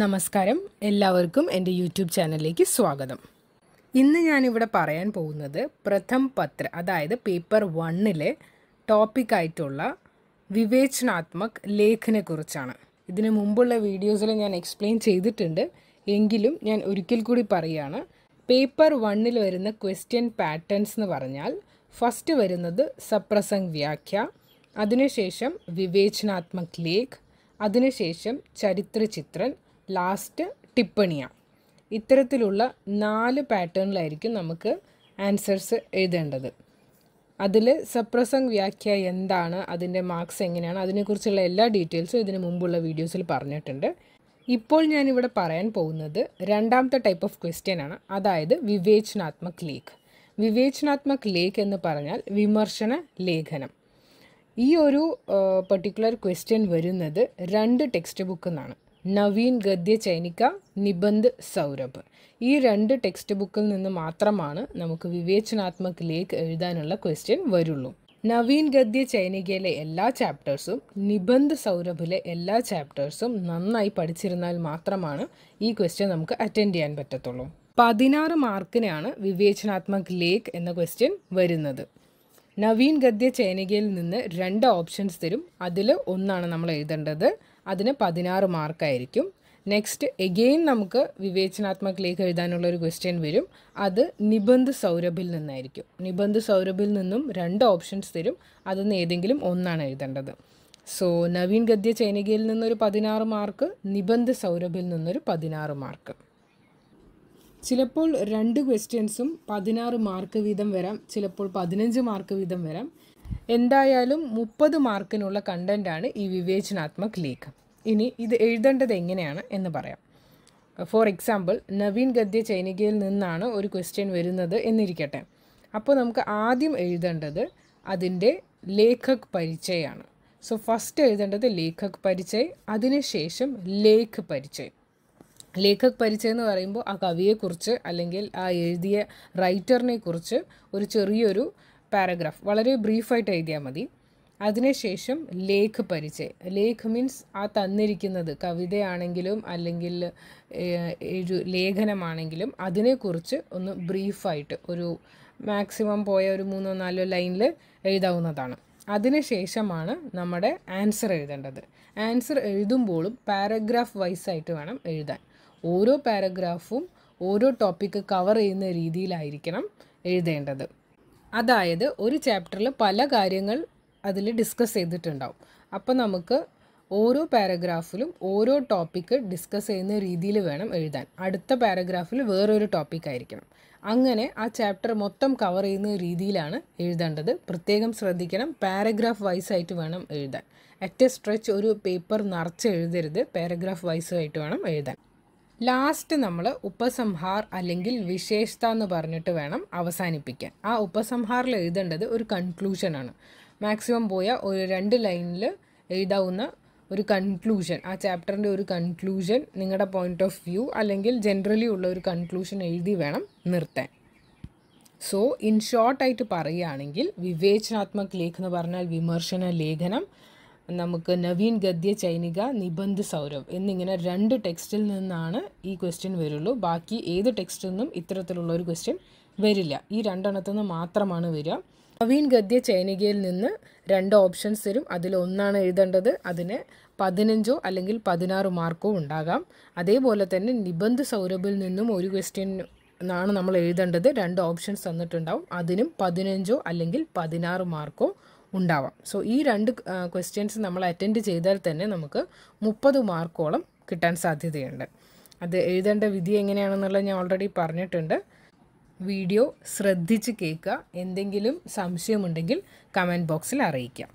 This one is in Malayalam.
നമസ്കാരം എല്ലാവർക്കും എൻ്റെ യൂട്യൂബ് ചാനലിലേക്ക് സ്വാഗതം ഇന്ന് ഞാനിവിടെ പറയാൻ പോകുന്നത് പ്രഥം പത്ര അതായത് പേപ്പർ വണ്ണിലെ ടോപ്പിക്കായിട്ടുള്ള വിവേചനാത്മക് ലേഖനെക്കുറിച്ചാണ് ഇതിന് മുമ്പുള്ള വീഡിയോസിൽ ഞാൻ എക്സ്പ്ലെയിൻ ചെയ്തിട്ടുണ്ട് എങ്കിലും ഞാൻ ഒരിക്കൽ കൂടി പറയുകയാണ് പേപ്പർ വണ്ണിൽ വരുന്ന ക്വസ്റ്റ്യൻ പാറ്റേൺസ് എന്ന് പറഞ്ഞാൽ ഫസ്റ്റ് വരുന്നത് സപ്രസംഗ് വ്യാഖ്യ അതിനുശേഷം വിവേചനാത്മക് ലേഖ് അതിനുശേഷം ചരിത്രചിത്രൻ ലാസ്റ്റ് ടിപ്പണിയാണ് ഇത്തരത്തിലുള്ള നാല് പാറ്റേണിലായിരിക്കും നമുക്ക് ആൻസേഴ്സ് എഴുതേണ്ടത് അതിൽ സപ്രസംഗ് വ്യാഖ്യ എന്താണ് അതിൻ്റെ മാർക്സ് എങ്ങനെയാണ് അതിനെക്കുറിച്ചുള്ള എല്ലാ ഡീറ്റെയിൽസും ഇതിന് മുമ്പുള്ള വീഡിയോസിൽ പറഞ്ഞിട്ടുണ്ട് ഇപ്പോൾ ഞാനിവിടെ പറയാൻ പോകുന്നത് രണ്ടാമത്തെ ടൈപ്പ് ഓഫ് ക്വസ്റ്റ്യൻ ആണ് അതായത് വിവേചനാത്മക് ലേഖ് വിവേചനാത്മക് ലേഖ് എന്ന് പറഞ്ഞാൽ വിമർശന ലേഖനം ഈ ഒരു പെർട്ടിക്കുലർ ക്വസ്റ്റ്യൻ വരുന്നത് രണ്ട് ടെക്സ്റ്റ് ബുക്ക് എന്നാണ് നവീൻ ഗദ്യ ചൈനിക നിബന്ധ് സൗരഭ് ഈ രണ്ട് ടെക്സ്റ്റ് ബുക്കിൽ നിന്ന് മാത്രമാണ് നമുക്ക് വിവേചനാത്മക് ലേഖ് എഴുതാനുള്ള ക്വസ്റ്റ്യൻ വരുള്ളൂ നവീൻ ഗദ്യ ചൈനികയിലെ എല്ലാ ചാപ്റ്റേഴ്സും നിബന്ധ് സൗരഭിലെ എല്ലാ ചാപ്റ്റേഴ്സും നന്നായി പഠിച്ചിരുന്നാൽ മാത്രമാണ് ഈ ക്വസ്റ്റ്യൻ നമുക്ക് അറ്റൻഡ് ചെയ്യാൻ പറ്റത്തുള്ളൂ പതിനാറ് മാർക്കിനാണ് വിവേചനാത്മക് ലേഖ് എന്ന ക്വസ്റ്റ്യൻ വരുന്നത് നവീൻ ഗദ്യ ചൈനികയിൽ നിന്ന് രണ്ട് ഓപ്ഷൻസ് തരും അതിൽ ഒന്നാണ് നമ്മൾ എഴുതേണ്ടത് അതിന് പതിനാറ് മാർക്കായിരിക്കും നെക്സ്റ്റ് എഗെയിൻ നമുക്ക് ലേഖ എഴുതാനുള്ള ഒരു ക്വസ്റ്റ്യൻ വരും അത് നിബന്ധ സൗരഭിൽ നിന്നായിരിക്കും നിബന്ധ സൗരഭിൽ നിന്നും രണ്ട് ഓപ്ഷൻസ് തരും അതിൽ നിന്ന് ഏതെങ്കിലും ഒന്നാണ് എഴുതേണ്ടത് സോ നവീൻ ഗദ്യ ചൈനികയിൽ നിന്നൊരു പതിനാറ് മാർക്ക് നിബന്ധ സൗരഭിൽ നിന്നൊരു പതിനാറ് മാർക്ക് ചിലപ്പോൾ രണ്ട് ക്വസ്റ്റ്യൻസും പതിനാറ് മാർക്ക് വീതം വരാം ചിലപ്പോൾ പതിനഞ്ച് മാർക്ക് വീതം വരാം എന്തായാലും മുപ്പത് മാർക്കിനുള്ള കണ്ടൻറ്റാണ് ഈ വിവേചനാത്മക് ലേഖ ഇനി ഇത് എഴുതേണ്ടത് എങ്ങനെയാണ് എന്ന് പറയാം ഫോർ എക്സാമ്പിൾ നവീൻ ഗദ്യ ചൈനികയിൽ നിന്നാണ് ഒരു ക്വസ്റ്റ്യൻ വരുന്നത് എന്നിരിക്കട്ടെ അപ്പോൾ നമുക്ക് ആദ്യം എഴുതേണ്ടത് അതിൻ്റെ ലേഖക് പരിചയമാണ് സോ ഫസ്റ്റ് എഴുതേണ്ടത് ലേഖക് പരിചയ് അതിനുശേഷം ലേഖ് പരിചയ് ലേഖക് പരിചയം എന്ന് പറയുമ്പോൾ ആ കവിയെക്കുറിച്ച് അല്ലെങ്കിൽ ആ എഴുതിയ റൈറ്ററിനെ കുറിച്ച് ഒരു ചെറിയൊരു പാരഗ്രാഫ് വളരെ ബ്രീഫായിട്ട് എഴുതിയാൽ മതി അതിനുശേഷം ലേഖ് പരിചയം ലേഖ് മീൻസ് ആ തന്നിരിക്കുന്നത് കവിതയാണെങ്കിലും അല്ലെങ്കിൽ എഴു ലേഖനമാണെങ്കിലും അതിനെക്കുറിച്ച് ഒന്ന് ബ്രീഫായിട്ട് ഒരു മാക്സിമം പോയ ഒരു മൂന്നോ നാലോ ലൈനിൽ എഴുതാവുന്നതാണ് അതിനുശേഷമാണ് നമ്മുടെ ആൻസർ എഴുതേണ്ടത് ആൻസർ എഴുതുമ്പോഴും പാരഗ്രാഫ് വൈസ് ആയിട്ട് വേണം എഴുതാൻ ഓരോ പാരഗ്രാഫും ഓരോ ടോപ്പിക്ക് കവർ ചെയ്യുന്ന രീതിയിലായിരിക്കണം എഴുതേണ്ടത് അതായത് ഒരു ചാപ്റ്ററിൽ പല കാര്യങ്ങൾ അതിൽ ഡിസ്കസ് ചെയ്തിട്ടുണ്ടാവും അപ്പോൾ നമുക്ക് ഓരോ പാരഗ്രാഫിലും ഓരോ ടോപ്പിക്ക് ഡിസ്കസ് ചെയ്യുന്ന രീതിയിൽ വേണം എഴുതാൻ അടുത്ത പാരഗ്രാഫിൽ വേറൊരു ടോപ്പിക് ആയിരിക്കണം അങ്ങനെ ആ ചാപ്റ്റർ മൊത്തം കവർ ചെയ്യുന്ന രീതിയിലാണ് എഴുതേണ്ടത് പ്രത്യേകം ശ്രദ്ധിക്കണം പാരഗ്രാഫ് വൈസ് ആയിട്ട് വേണം എഴുതാൻ അറ്റ് എ സ്ട്രെച്ച് ഒരു പേപ്പർ നിറച്ച് എഴുതരുത് പാരഗ്രാഫ് വൈസ് ആയിട്ട് വേണം എഴുതാൻ ലാസ്റ്റ് നമ്മൾ ഉപസംഹാർ അല്ലെങ്കിൽ വിശേഷത എന്ന് പറഞ്ഞിട്ട് വേണം അവസാനിപ്പിക്കാൻ ആ ഉപസംഹാറിൽ എഴുതേണ്ടത് ഒരു കൺക്ലൂഷനാണ് മാക്സിമം പോയ ഒരു രണ്ട് ലൈനിൽ എഴുതാവുന്ന ഒരു കൺക്ലൂഷൻ ആ ചാപ്റ്ററിൻ്റെ ഒരു കൺക്ലൂഷൻ നിങ്ങളുടെ പോയിൻ്റ് ഓഫ് വ്യൂ അല്ലെങ്കിൽ ജനറലി ഉള്ള ഒരു കൺക്ലൂഷൻ എഴുതി വേണം നിർത്താൻ സോ ഇൻ ഷോർട്ടായിട്ട് പറയുകയാണെങ്കിൽ വിവേചനാത്മക ലേഖ എന്ന് പറഞ്ഞാൽ വിമർശന ലേഖനം നമുക്ക് നവീൻ ഗദ്യ ചൈനിക നിബന്ധ സൗരവ് എന്നിങ്ങനെ രണ്ട് ടെക്സ്റ്റിൽ നിന്നാണ് ഈ ക്വസ്റ്റ്യൻ വരുള്ളൂ ബാക്കി ഏത് ടെക്സ്റ്റിൽ നിന്നും ഇത്തരത്തിലുള്ള ഒരു ക്വസ്റ്റ്യൻ വരില്ല ഈ രണ്ടെണ്ണത്തു നിന്ന് മാത്രമാണ് വരിക നവീൻ ഗദ്യ ചൈനികയിൽ നിന്ന് രണ്ട് ഓപ്ഷൻസ് തരും അതിൽ ഒന്നാണ് എഴുതേണ്ടത് അതിന് പതിനഞ്ചോ അല്ലെങ്കിൽ പതിനാറ് മാർക്കോ ഉണ്ടാകാം അതേപോലെ തന്നെ നിബന്ധ സൗരഭിൽ നിന്നും ഒരു ക്വസ്റ്റ്യൻ ആണ് നമ്മൾ എഴുതേണ്ടത് രണ്ട് ഓപ്ഷൻസ് തന്നിട്ടുണ്ടാവും അതിനും പതിനഞ്ചോ അല്ലെങ്കിൽ പതിനാറ് മാർക്കോ ഉണ്ടാവാം സോ ഈ രണ്ട് ക്വസ്റ്റ്യൻസ് നമ്മൾ അറ്റൻഡ് ചെയ്താൽ തന്നെ നമുക്ക് മുപ്പത് മാർക്കോളം കിട്ടാൻ സാധ്യതയുണ്ട് അത് എഴുതേണ്ട വിധി എങ്ങനെയാണെന്നുള്ളത് ഞാൻ ഓൾറെഡി പറഞ്ഞിട്ടുണ്ട് വീഡിയോ ശ്രദ്ധിച്ച് കേൾക്കുക എന്തെങ്കിലും സംശയമുണ്ടെങ്കിൽ കമൻറ്റ് ബോക്സിൽ അറിയിക്കാം